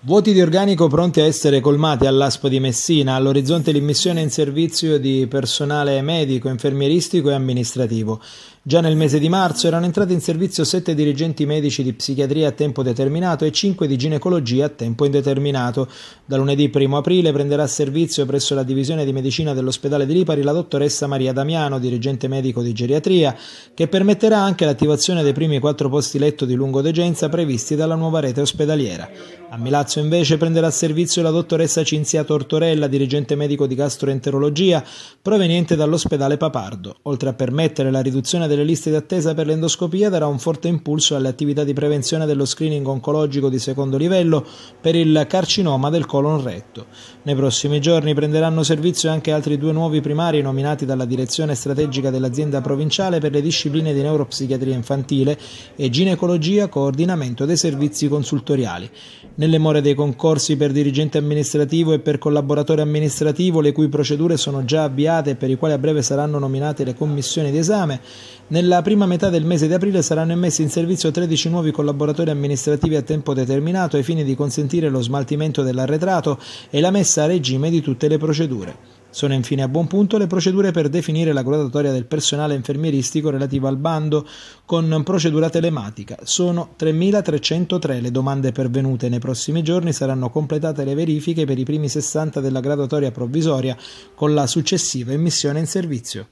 Vuoti di organico pronti a essere colmati all'ASP di Messina, all'orizzonte l'immissione in servizio di personale medico, infermieristico e amministrativo. Già nel mese di marzo erano entrati in servizio sette dirigenti medici di psichiatria a tempo determinato e cinque di ginecologia a tempo indeterminato. Da lunedì 1 aprile prenderà servizio presso la divisione di medicina dell'ospedale di Lipari la dottoressa Maria Damiano, dirigente medico di geriatria, che permetterà anche l'attivazione dei primi quattro posti letto di lungo degenza previsti dalla nuova rete ospedaliera. A Milazzo invece prenderà servizio la dottoressa Cinzia Tortorella, dirigente medico di gastroenterologia, proveniente dall'ospedale Papardo. Oltre a permettere la riduzione del delle liste d'attesa per l'endoscopia darà un forte impulso alle attività di prevenzione dello screening oncologico di secondo livello per il carcinoma del colon retto. Nei prossimi giorni prenderanno servizio anche altri due nuovi primari nominati dalla direzione strategica dell'azienda provinciale per le discipline di neuropsichiatria infantile e ginecologia coordinamento dei servizi consultoriali. Nelle more dei concorsi per dirigente amministrativo e per collaboratore amministrativo, le cui procedure sono già avviate e per i quali a breve saranno nominate le commissioni di esame, nella prima metà del mese di aprile saranno immessi in servizio 13 nuovi collaboratori amministrativi a tempo determinato ai fini di consentire lo smaltimento dell'arretrato e la messa a regime di tutte le procedure. Sono infine a buon punto le procedure per definire la graduatoria del personale infermieristico relativa al bando con procedura telematica. Sono 3.303 le domande pervenute. Nei prossimi giorni saranno completate le verifiche per i primi 60 della graduatoria provvisoria con la successiva immissione in servizio.